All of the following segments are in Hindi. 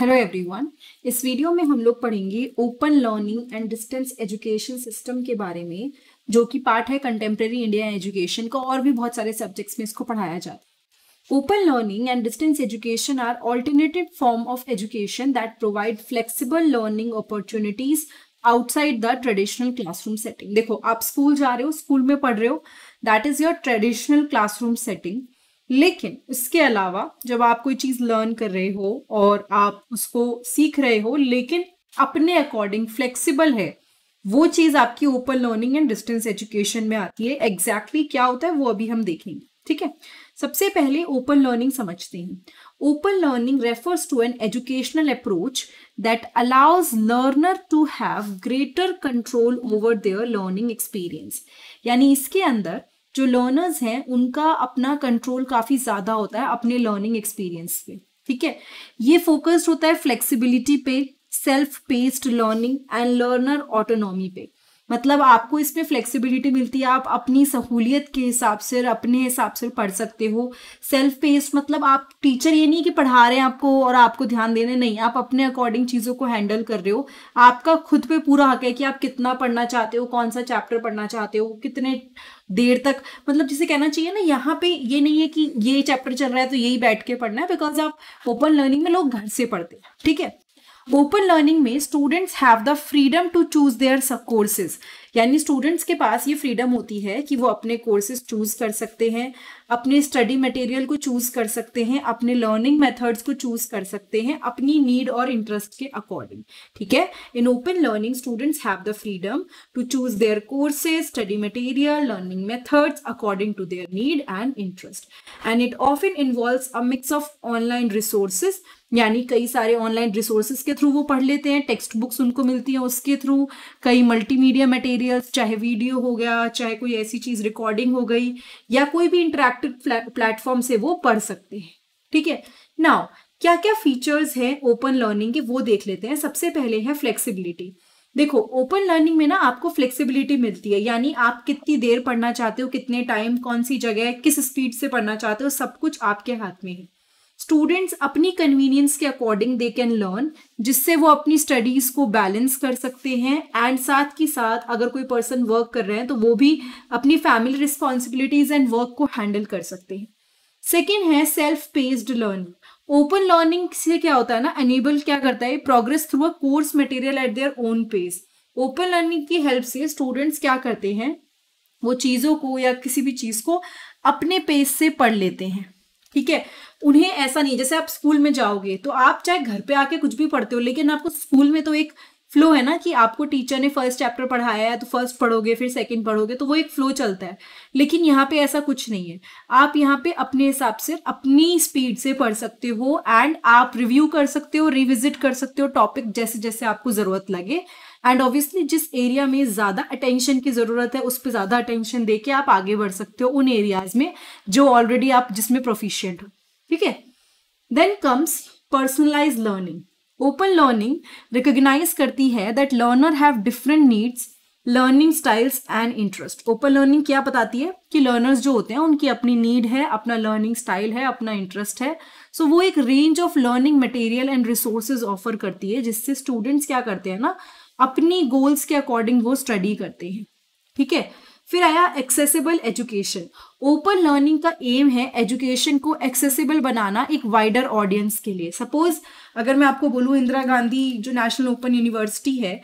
हेलो एवरीवन इस वीडियो में हम लोग पढ़ेंगे open learning and distance education system के बारे में जो कि पार्ट है कंटेम्प्रेरी इंडिया एजुकेशन का और भी बहुत सारे सब्जेक्ट्स में इसको पढ़ाया जाता है open learning and distance education are alternative form of education that provide flexible learning opportunities outside the traditional classroom setting देखो आप स्कूल जा रहे हो स्कूल में पढ़ रहे हो that is your traditional classroom setting लेकिन इसके अलावा जब आप कोई चीज लर्न कर रहे हो और आप उसको सीख रहे हो लेकिन अपने अकॉर्डिंग फ्लेक्सिबल है वो चीज आपकी open learning and distance education में आती है एग्जैक्टली exactly क्या होता है वो अभी हम देखेंगे ठीक है सबसे पहले ओपन लर्निंग समझते हैं open learning refers to an educational approach that allows learner to have greater control over their learning experience यानी इसके अंदर जो लर्नर्स हैं उनका अपना कंट्रोल काफ़ी ज़्यादा होता है अपने लर्निंग एक्सपीरियंस पे ठीक है ये फोकस्ड होता है फ्लेक्सिबिलिटी पे self paced learning and learner autonomy पे मतलब आपको इसमें फ्लेक्सिबिलिटी मिलती है आप अपनी सहूलियत के हिसाब से अपने हिसाब से पढ़ सकते हो सेल्फ पेस मतलब आप टीचर ये नहीं कि पढ़ा रहे हैं आपको और आपको ध्यान देने नहीं आप अपने अकॉर्डिंग चीज़ों को हैंडल कर रहे हो आपका खुद पे पूरा हक है कि आप कितना पढ़ना चाहते हो कौन सा चैप्टर पढ़ना चाहते हो कितने देर तक मतलब जिसे कहना चाहिए ना यहाँ पे ये नहीं है कि ये चैप्टर चल रहा है तो यही बैठ के पढ़ना है बिकॉज आप ओपन लर्निंग में लोग घर से पढ़ते हैं ठीक है Open learning means students have the freedom to choose their courses. यानी स्टूडेंट्स के पास ये फ्रीडम होती है कि वो अपने कोर्सेज चूज कर सकते हैं अपने स्टडी मटेरियल को चूज कर सकते हैं अपने लर्निंग मेथड्स को चूज कर सकते हैं अपनी नीड और इंटरेस्ट के अकॉर्डिंग ठीक है in open learning students have the freedom to choose their courses study material learning methods according to their need and interest and it often involves a mix of online resources यानी कई सारे ऑनलाइन रिसोर्सेज के थ्रू वो पढ़ लेते हैं टेक्स्ट बुक्स उनको मिलती हैं उसके थ्रू कई मल्टीमीडिया मटेरियल मटेरियल्स चाहे वीडियो हो गया चाहे कोई ऐसी चीज रिकॉर्डिंग हो गई या कोई भी इंटरेक्टिव प्लेटफॉर्म से वो पढ़ सकते हैं ठीक है नाउ क्या क्या फीचर्स हैं ओपन लर्निंग के वो देख लेते हैं सबसे पहले है फ्लेक्सिबिलिटी देखो ओपन लर्निंग में ना आपको फ्लेक्सिबिलिटी मिलती है यानी आप कितनी देर पढ़ना चाहते हो कितने टाइम कौन सी जगह किस स्पीड से पढ़ना चाहते हो सब कुछ आपके हाथ में है स्टूडेंट्स अपनी कन्वीनियंस के अकॉर्डिंग दे कैन लर्न जिससे वो अपनी स्टडीज को बैलेंस कर सकते हैं एंड साथ ही साथ अगर कोई पर्सन वर्क कर रहे हैं तो वो भी अपनी फैमिली रिस्पॉन्सिबिलिटीज एंड वर्क को हैंडल कर सकते हैं सेकेंड है self paced learning open learning से क्या होता है ना एनेबल क्या करता है progress through a course material at their own pace open learning की हेल्प से स्टूडेंट्स क्या करते हैं वो चीज़ों को या किसी भी चीज़ को अपने पेस से पढ़ लेते हैं ठीक है उन्हें ऐसा नहीं जैसे आप स्कूल में जाओगे तो आप चाहे घर पे आके कुछ भी पढ़ते हो लेकिन आपको स्कूल में तो एक फ्लो है ना कि आपको टीचर ने फर्स्ट चैप्टर पढ़ाया है तो फर्स्ट पढ़ोगे फिर सेकंड पढ़ोगे तो वो एक फ्लो चलता है लेकिन यहाँ पे ऐसा कुछ नहीं है आप यहाँ पे अपने हिसाब से अपनी स्पीड से पढ़ सकते हो एंड आप रिव्यू कर सकते हो रिविजिट कर सकते हो टॉपिक जैसे जैसे आपको ज़रूरत लगे एंड ऑब्वियसली जिस एरिया में ज़्यादा अटेंशन की ज़रूरत है उस पर ज़्यादा अटेंशन दे के आप आगे बढ़ सकते हो उन एरियाज में जो ऑलरेडी आप जिसमें प्रोफिशियंट हो ठीक है then comes personalise learning open learning recognise करती है that learner have different needs learning styles and interest open learning क्या बताती है कि लर्नर्स जो होते हैं उनकी अपनी नीड है अपना लर्निंग स्टाइल है अपना इंटरेस्ट है सो so, वो एक range of learning material and resources offer करती है जिससे स्टूडेंट्स क्या करते हैं ना अपनी गोल्स के अकॉर्डिंग वो स्टडी करते हैं ठीक है फिर आया एक्सेसिबल एजुकेशन ओपन लर्निंग का एम है एजुकेशन को एक्सेसिबल बनाना एक वाइडर ऑडियंस के लिए सपोज अगर मैं आपको बोलूँ इंदिरा गांधी जो नेशनल ओपन यूनिवर्सिटी है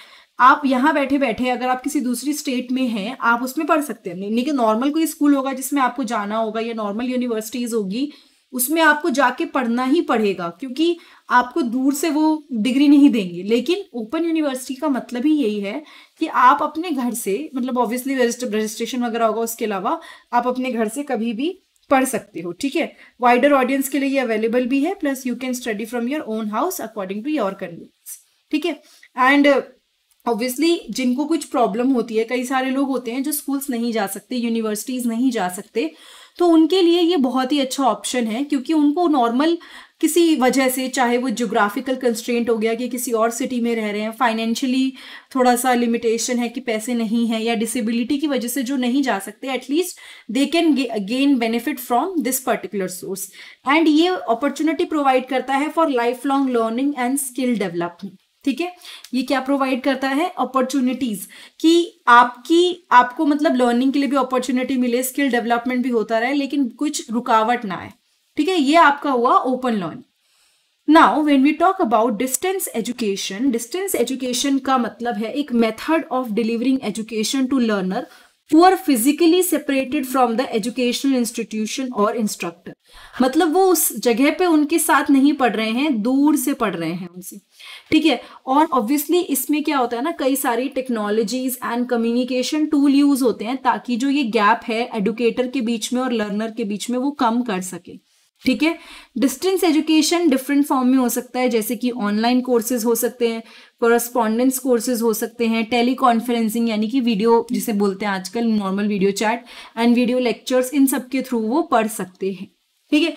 आप यहाँ बैठे बैठे अगर आप किसी दूसरी स्टेट में हैं आप उसमें पढ़ सकते हैं लेकिन नॉर्मल कोई स्कूल होगा जिसमें आपको जाना होगा या नॉर्मल यूनिवर्सिटीज़ होगी उसमें आपको जाके पढ़ना ही पड़ेगा क्योंकि आपको दूर से वो डिग्री नहीं देंगे लेकिन ओपन यूनिवर्सिटी का मतलब ही यही है कि आप अपने घर से मतलब ऑब्वियसली रजिस्ट्रेशन वगैरह होगा उसके अलावा आप अपने घर से कभी भी पढ़ सकते हो ठीक है वाइडर ऑडियंस के लिए ये अवेलेबल भी है plus you can study from your own house according to your convenience ठीक है एंड ऑब्वियसली जिनको कुछ प्रॉब्लम होती है कई सारे लोग होते हैं जो स्कूल्स नहीं जा सकते यूनिवर्सिटीज नहीं जा सकते तो उनके लिए ये बहुत ही अच्छा ऑप्शन है क्योंकि उनको नॉर्मल किसी वजह से चाहे वो जोग्राफिकल कंस्ट्रेंट हो गया कि किसी और सिटी में रह रहे हैं फाइनेंशियली थोड़ा सा लिमिटेशन है कि पैसे नहीं है या डिसेबिलिटी की वजह से जो नहीं जा सकते at least they can gain benefit from this particular source and ये अपॉर्चुनिटी प्रोवाइड करता है for life long learning and skill development ठीक है ये क्या प्रोवाइड करता है अपॉर्चुनिटीज कि आपकी आपको मतलब लर्निंग के लिए भी अपॉर्चुनिटी मिले स्किल डेवलपमेंट भी होता रहे लेकिन कुछ रुकावट ना आए ठीक है ये आपका हुआ open learn now when we talk about distance education distance education का मतलब है एक method of delivering education to learner who are physically separated from the educational institution और इंस्ट्रक्टर मतलब वो उस जगह पे उनके साथ नहीं पढ़ रहे हैं दूर से पढ़ रहे हैं उनसे ठीक है और ऑब्वियसली इसमें क्या होता है ना कई सारी technologies and communication tool use होते हैं ताकि जो ये गैप है एडुकेटर के बीच में और लर्नर के बीच में वो कम कर सके ठीक है डिस्टेंस एजुकेशन डिफरेंट फॉर्म में हो सकता है जैसे कि ऑनलाइन कोर्सेज हो सकते हैं करस्पॉन्डेंस कोर्सेज हो सकते हैं टेली कॉन्फ्रेंसिंग यानी कि वीडियो जिसे बोलते हैं आजकल normal video chat and video lectures इन सब के थ्रू वो पढ़ सकते हैं ठीक है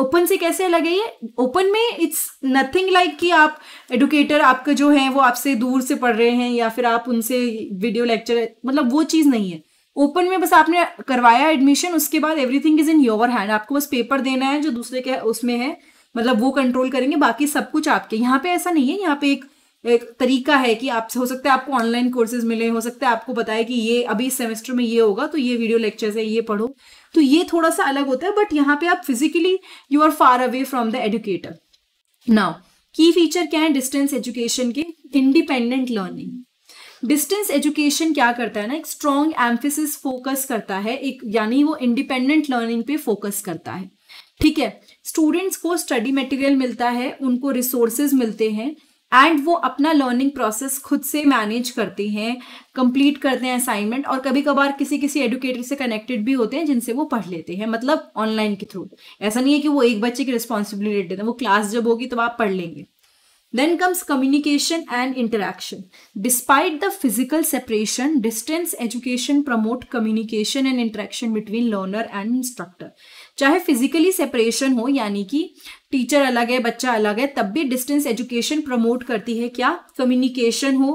ओपन से कैसे अलग है ये ओपन में इट्स नथिंग लाइक कि आप एडुकेटर आपका जो है वो आपसे दूर से पढ़ रहे हैं या फिर आप उनसे वीडियो लेक्चर मतलब वो चीज़ नहीं है ओपन में बस आपने करवाया एडमिशन उसके बाद everything is in your hand आपको बस पेपर देना है जो दूसरे के उसमें है मतलब वो कंट्रोल करेंगे बाकी सब कुछ आपके यहाँ पे ऐसा नहीं है यहाँ पे एक एक तरीका है कि आप हो सकता है आपको ऑनलाइन कोर्सेज मिले हो सकता है आपको बताए कि ये अभी इस सेमेस्टर में ये होगा तो ये वीडियो लेक्चर्स है ये पढ़ो तो ये थोड़ा सा अलग होता है बट यहाँ पे आप physically you are far away from the educator now key feature क्या है डिस्टेंस एजुकेशन के इंडिपेंडेंट लर्निंग डिस्टेंस एजुकेशन क्या करता है ना एक स्ट्रॉन्ग एम्फेसिस फोकस करता है एक यानी वो इंडिपेंडेंट लर्निंग पे फोकस करता है ठीक है स्टूडेंट्स को स्टडी मटेरियल मिलता है उनको रिसोर्सेज मिलते हैं एंड वो अपना लर्निंग प्रोसेस खुद से मैनेज करते हैं कंप्लीट करते हैं असाइनमेंट और कभी कभार किसी किसी एडुकेटर से कनेक्टेड भी होते हैं जिनसे वो पढ़ लेते हैं मतलब ऑनलाइन के थ्रू ऐसा नहीं है कि वो एक बच्चे की रिस्पॉन्सिबिलिटी देते हैं वो क्लास जब होगी तो आप पढ़ लेंगे Then comes communication and interaction. Despite the physical separation, distance education promote communication and interaction between learner and instructor. चाहे फिजिकली सेपरेशन हो यानी कि टीचर अलग है बच्चा अलग है तब भी डिस्टेंस एजुकेशन प्रमोट करती है क्या कम्युनिकेशन हो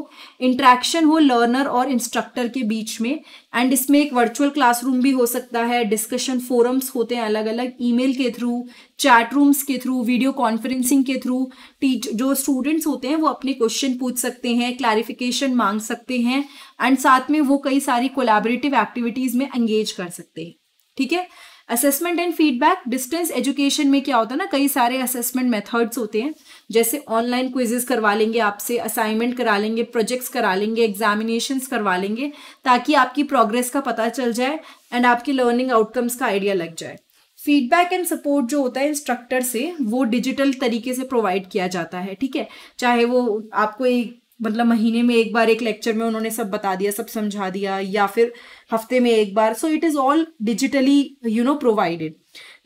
इंट्रैक्शन हो लर्नर और इंस्ट्रक्टर के बीच में एंड इसमें एक वर्चुअल क्लासरूम भी हो सकता है डिस्कशन फोरम्स होते हैं अलग अलग ईमेल के थ्रू चैट रूम्स के थ्रू वीडियो कॉन्फ्रेंसिंग के थ्रू टीच जो स्टूडेंट्स होते हैं वो अपने क्वेश्चन पूछ सकते हैं क्लैरिफिकेशन मांग सकते हैं एंड साथ में वो कई सारी कोलाबरेटिव एक्टिविटीज़ में एंगेज कर सकते हैं ठीक है assessment and feedback distance education में क्या होता है ना कई सारे असेसमेंट मेथड्स होते हैं जैसे ऑनलाइन क्विजेस करवा लेंगे आपसे असाइनमेंट करा लेंगे प्रोजेक्ट्स करा लेंगे एग्जामिनेशन करवा लेंगे ताकि आपकी प्रोग्रेस का पता चल जाए एंड आपकी लर्निंग आउटकम्स का आइडिया लग जाए फीडबैक एंड सपोर्ट जो होता है इंस्ट्रक्टर से वो डिजिटल तरीके से प्रोवाइड किया जाता है ठीक है चाहे वो आपको एक मतलब महीने में एक बार एक लेक्चर में उन्होंने सब बता दिया सब समझा दिया या फिर हफ्ते में एक बार so it is all digitally you know provided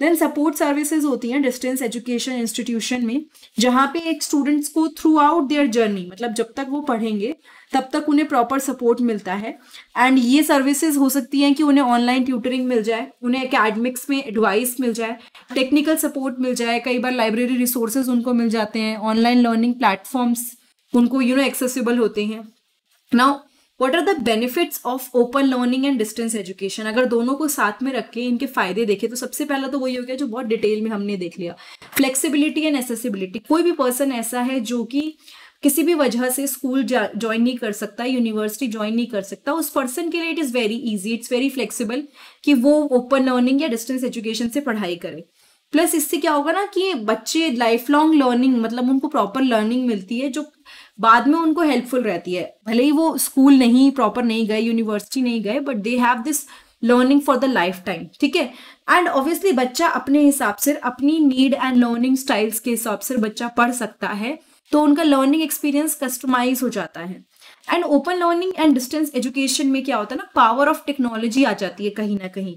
then support services होती हैं डिस्टेंस एजुकेशन इंस्टीट्यूशन में जहाँ पे एक स्टूडेंट्स को थ्रू आउट देयर जर्नी मतलब जब तक वो पढ़ेंगे तब तक उन्हें प्रॉपर सपोर्ट मिलता है एंड ये सर्विसेज हो सकती हैं कि उन्हें ऑनलाइन ट्यूटरिंग मिल जाए उन्हें अकेडमिक्स में एडवाइस मिल जाए टेक्निकल सपोर्ट मिल जाए कई बार लाइब्रेरी रिसोर्सेज उनको मिल जाते हैं ऑनलाइन लर्निंग प्लेटफॉर्म्स उनको यू नो एक्सेसिबल होते हैं now what are the benefits of open learning and distance education अगर दोनों को साथ में रख के इनके फायदे देखें तो सबसे पहला तो वही हो गया जो बहुत डिटेल में हमने देख लिया फ्लेक्सिबिलिटी एंड एसेसिबिलिटी कोई भी पर्सन ऐसा है जो कि किसी भी वजह से स्कूल ज्वाइन नहीं कर सकता यूनिवर्सिटी ज्वाइन नहीं कर सकता उस पर्सन के लिए it is very easy it's very flexible कि वो ओपन लर्निंग या डिस्टेंस एजुकेशन से पढ़ाई करे प्लस इससे क्या होगा ना कि बच्चे लाइफ लॉन्ग लर्निंग मतलब उनको प्रॉपर लर्निंग मिलती है जो बाद में उनको हेल्पफुल रहती है भले ही वो स्कूल नहीं प्रॉपर नहीं गए यूनिवर्सिटी नहीं गए but they have this learning for the life time ठीक है एंड ऑब्वियसली बच्चा अपने हिसाब से अपनी नीड एंड लर्निंग स्टाइल्स के हिसाब से बच्चा पढ़ सकता है तो उनका लर्निंग एक्सपीरियंस कस्टमाइज हो जाता है and open learning and distance education में क्या होता है ना पावर ऑफ टेक्नोलॉजी आ जाती है कहीं ना कहीं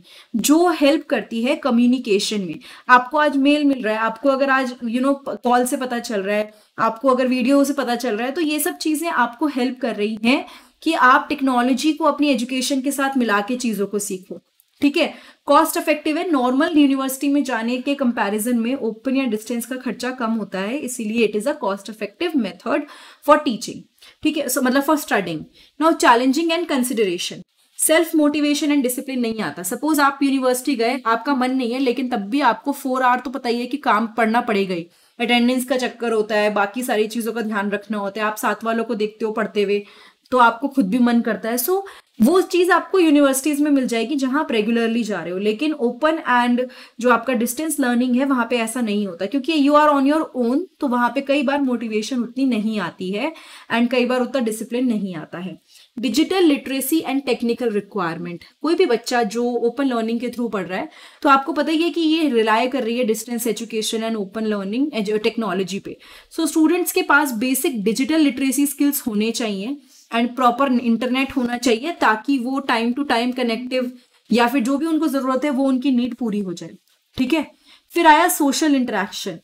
जो हेल्प करती है कम्युनिकेशन में आपको आज मेल मिल रहा है आपको अगर आज यू नो कॉल से पता चल रहा है आपको अगर वीडियो से पता चल रहा है तो ये सब चीजें आपको हेल्प कर रही हैं कि आप टेक्नोलॉजी को अपनी एजुकेशन के साथ मिला के चीजों को सीखो ठीक है कॉस्ट इफेक्टिव है नॉर्मल यूनिवर्सिटी में जाने के कंपैरिजन में ओपन या डिस्टेंस का खर्चा कम होता है इसीलिए it is a cost effective method for teaching ठीक है मतलब for studying now challenging and consideration self motivation and discipline नहीं आता सपोज आप यूनिवर्सिटी गए आपका मन नहीं है लेकिन तब भी आपको फोर आवर तो पता ही है कि काम पढ़ना पड़ेगा ही अटेंडेंस का चक्कर होता है बाकी सारी चीज़ों का ध्यान रखना होता है आप साथ वालों को देखते हो पढ़ते हुए तो आपको खुद भी मन करता है सो so, वो चीज आपको यूनिवर्सिटीज में मिल जाएगी जहां आप रेगुलरली जा रहे हो लेकिन ओपन एंड जो आपका डिस्टेंस लर्निंग है वहां पे ऐसा नहीं होता क्योंकि you are on your own तो वहां पे कई बार मोटिवेशन उतनी नहीं आती है एंड कई बार उतना डिसिप्लिन नहीं आता है digital literacy and technical requirement कोई भी बच्चा जो ओपन लर्निंग के थ्रू पढ़ रहा है तो आपको पता ही है कि ये रिलाय कर रही है distance education and open learning technology पे सो so, स्टूडेंट्स के पास बेसिक डिजिटल लिटरेसी स्किल्स होने चाहिए एंड प्रॉपर इंटरनेट होना चाहिए ताकि वो टाइम टू टाइम कनेक्टिव या फिर जो भी उनको जरूरत है वो उनकी नीड पूरी हो जाए ठीक है फिर आया सोशल इंटरेक्शन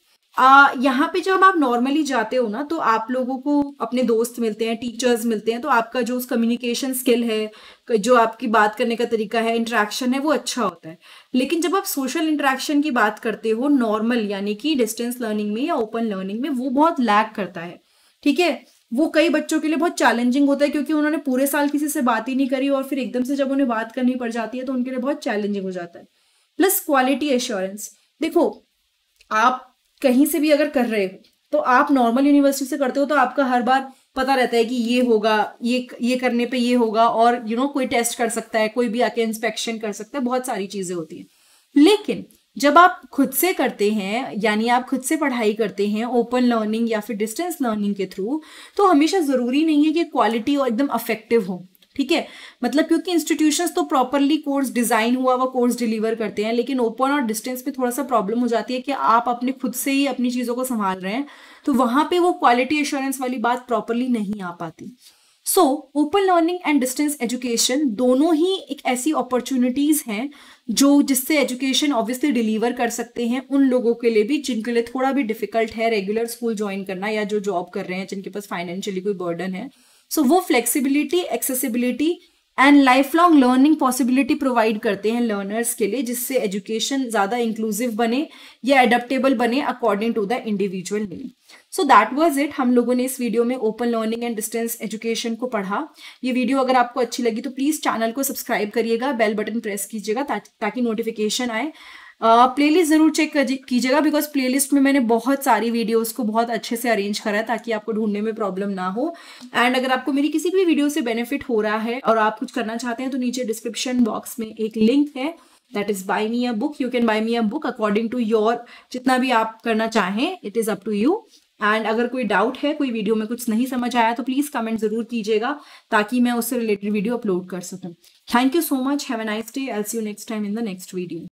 यहाँ पे जब आप नॉर्मली जाते हो ना तो आप लोगों को अपने दोस्त मिलते हैं टीचर्स मिलते हैं तो आपका जो कम्युनिकेशन स्किल है जो आपकी बात करने का तरीका है इंटरेक्शन है वो अच्छा होता है लेकिन जब आप सोशल इंटरेक्शन की बात करते हो नॉर्मल यानी कि डिस्टेंस लर्निंग में या ओपन लर्निंग में वो बहुत लैक करता है ठीक है वो कई बच्चों के लिए बहुत चैलेंजिंग होता है क्योंकि उन्होंने पूरे साल किसी से बात ही नहीं करी और फिर एकदम से जब उन्हें बात करनी पड़ जाती है तो उनके लिए बहुत चैलेंजिंग हो जाता है प्लस क्वालिटी एश्योरेंस देखो आप कहीं से भी अगर कर रहे हो तो आप नॉर्मल यूनिवर्सिटी से करते हो तो आपका हर बार पता रहता है कि ये होगा ये ये करने पे ये होगा और यू you नो know, कोई टेस्ट कर सकता है कोई भी आके इंस्पेक्शन कर सकता है बहुत सारी चीजें होती हैं लेकिन जब आप खुद से करते हैं यानी आप खुद से पढ़ाई करते हैं ओपन लर्निंग या फिर डिस्टेंस लर्निंग के थ्रू तो हमेशा ज़रूरी नहीं है कि क्वालिटी और एकदम अफेक्टिव हो ठीक है मतलब क्योंकि इंस्टीट्यूशन तो प्रॉपरली कोर्स डिजाइन हुआ हुआ कोर्स डिलीवर करते हैं लेकिन ओपन और डिस्टेंस में थोड़ा सा प्रॉब्लम हो जाती है कि आप अपने खुद से ही अपनी चीज़ों को संभाल रहे हैं तो वहाँ पे वो क्वालिटी एश्योरेंस वाली बात प्रॉपरली नहीं आ पाती so open learning and distance education दोनों ही एक ऐसी अपॉर्चुनिटीज़ हैं जो जिससे एजुकेशन ऑब्वियसली डिलीवर कर सकते हैं उन लोगों के लिए भी जिनके लिए थोड़ा भी डिफिकल्ट है रेगुलर स्कूल ज्वाइन करना या जो जॉब कर रहे हैं जिनके पास फाइनेंशियली कोई बर्डन है सो so, वो flexibility accessibility and life long learning possibility provide करते हैं लर्नर्स के लिए जिससे एजुकेशन ज़्यादा इंक्लूसिव बने या एडेप्टेबल बने according to the individual need so that was it हम लोगों ने इस वीडियो में open learning and distance education को पढ़ा ये वीडियो अगर आपको अच्छी लगी तो प्लीज़ चैनल को सब्सक्राइब करिएगा बेल बटन प्रेस कीजिएगा ताकि नोटिफिकेशन आए प्लेलिस्ट ज़रूर चेक कीजिएगा बिकॉज प्लेलिस्ट में मैंने बहुत सारी वीडियोस को बहुत अच्छे से अरेंज करा है ताकि आपको ढूंढने में प्रॉब्लम ना हो एंड अगर आपको मेरी किसी भी वीडियो से बेनिफिट हो रहा है और आप कुछ करना चाहते हैं तो नीचे डिस्क्रिप्शन बॉक्स में एक लिंक है that is buy me a book you can buy me a book according to your जितना भी आप करना चाहें it is up to you and अगर कोई डाउट है कोई वीडियो में कुछ नहीं समझ आया तो प्लीज़ कमेंट ज़रूर कीजिएगा ताकि मैं उससे रिलेटेड वीडियो अपलोड कर सकूँ thank you so much have a nice day एल see you next time in the next video